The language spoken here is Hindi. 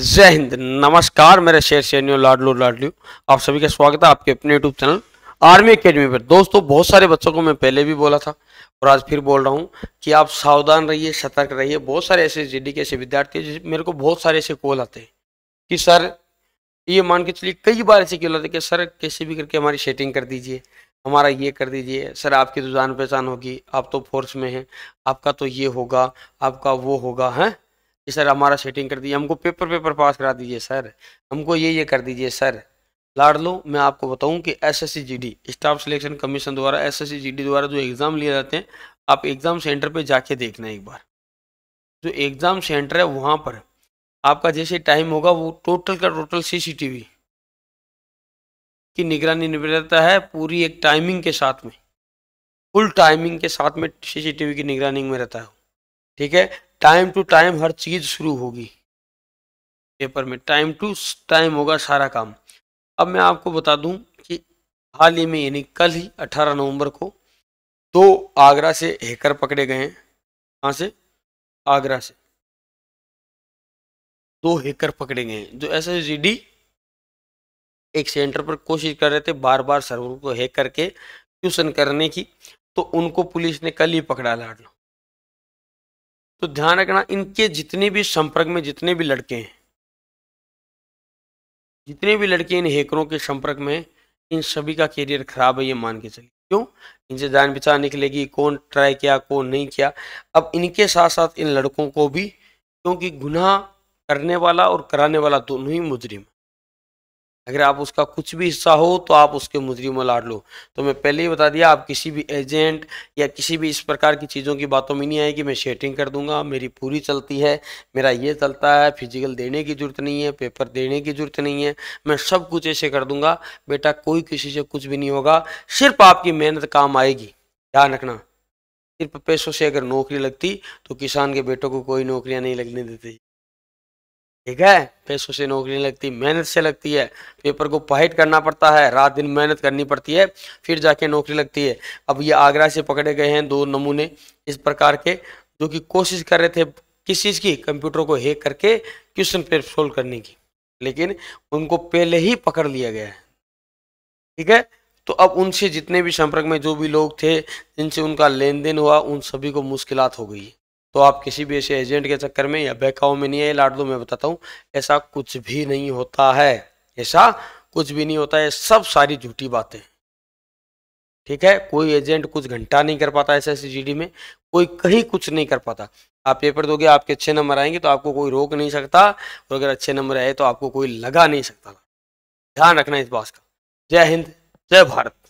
जय हिंद नमस्कार मेरे शेर सैन्य लाडलू लाडलू आप सभी का स्वागत है आपके अपने यूट्यूब चैनल आर्मी अकेडमी पर दोस्तों बहुत सारे बच्चों को मैं पहले भी बोला था और आज फिर बोल रहा हूँ कि आप सावधान रहिए सतर्क रहिए बहुत सारे ऐसे जी के ऐसे विद्यार्थी हैं मेरे को बहुत सारे ऐसे कॉल आते हैं कि सर ये मान के चलिए कई बार ऐसे कॉल आते कि सर कैसे भी करके हमारी सेटिंग कर दीजिए हमारा ये कर दीजिए सर आपकी तो जान पहचान होगी आप तो फोर्स में हैं आपका तो ये होगा आपका वो होगा हैं कि सर हमारा सेटिंग कर दीजिए हमको पेपर पेपर पास करा दीजिए सर हमको ये ये कर दीजिए सर लाड लो मैं आपको बताऊं कि S S staff selection commission द्वारा एस एस द्वारा जो एग्ज़ाम लिए जाते हैं आप एग्ज़ाम सेंटर पे जाके देखना एक बार जो एग्ज़ाम सेंटर है वहाँ पर आपका जैसे टाइम होगा वो टोटल का टोटल सीसीटीवी की निगरानी रहता है पूरी एक टाइमिंग के साथ में फुल टाइमिंग के साथ में सीसीटीवी की निगरानी में रहता है ठीक है टाइम टू टाइम हर चीज़ शुरू होगी पेपर में टाइम टू टाइम होगा सारा काम अब मैं आपको बता दूं कि हाल ही में यानी कल ही 18 नवंबर को दो आगरा से हैकर पकड़े गए हैं कहाँ से आगरा से दो हैकर पकड़े गए हैं जो एस एक सेंटर पर कोशिश कर रहे थे बार बार सर्वर को हैक करके ट्यूशन करने की तो उनको पुलिस ने कल ही पकड़ा लाड लो तो ध्यान रखना इनके जितने भी संपर्क में जितने भी लड़के हैं जितने भी लड़के इन हैकरों के संपर्क में इन सभी का कैरियर खराब है ये मान के चलिए क्यों इनसे जान पहचान निकलेगी कौन ट्राई किया कौन नहीं किया अब इनके साथ साथ इन लड़कों को भी क्योंकि गुनाह करने वाला और कराने वाला दोनों ही मुजरिम अगर आप उसका कुछ भी हिस्सा हो तो आप उसके मुजरी में लाड़ लो तो मैं पहले ही बता दिया आप किसी भी एजेंट या किसी भी इस प्रकार की चीज़ों की बातों में नहीं आए कि मैं शेटिंग कर दूंगा मेरी पूरी चलती है मेरा ये चलता है फिजिकल देने की ज़रूरत नहीं है पेपर देने की ज़रूरत नहीं है मैं सब कुछ ऐसे कर दूंगा बेटा कोई किसी से कुछ भी नहीं होगा सिर्फ आपकी मेहनत काम आएगी ध्यान रखना सिर्फ पैसों से अगर नौकरी लगती तो किसान के बेटों को कोई नौकरियाँ नहीं लगने देती ठीक है पैसों से नौकरी नहीं लगती मेहनत से लगती है पेपर को पहाइट करना पड़ता है रात दिन मेहनत करनी पड़ती है फिर जाके नौकरी लगती है अब ये आगरा से पकड़े गए हैं दो नमूने इस प्रकार के जो कि कोशिश कर रहे थे किस चीज़ की कंप्यूटर को हैक करके क्वेश्चन पेपर सोल्व करने की लेकिन उनको पहले ही पकड़ लिया गया है ठीक है तो अब उनसे जितने भी संपर्क में जो भी लोग थे जिनसे उनका लेन देन हुआ उन सभी को मुश्किल हो गई तो आप किसी भी ऐसे एजेंट के चक्कर में या बहकाओं में नहीं आए लाट दो मैं बताता हूँ ऐसा कुछ भी नहीं होता है ऐसा कुछ भी नहीं होता है सब सारी झूठी बातें ठीक है कोई एजेंट कुछ घंटा नहीं कर पाता एस एस में कोई कहीं कुछ नहीं कर पाता आप पेपर दोगे आपके अच्छे नंबर आएंगे तो आपको कोई रोक नहीं सकता और अगर अच्छे नंबर आए तो आपको कोई लगा नहीं सकता ध्यान रखना इस बात का जय हिंद जय भारत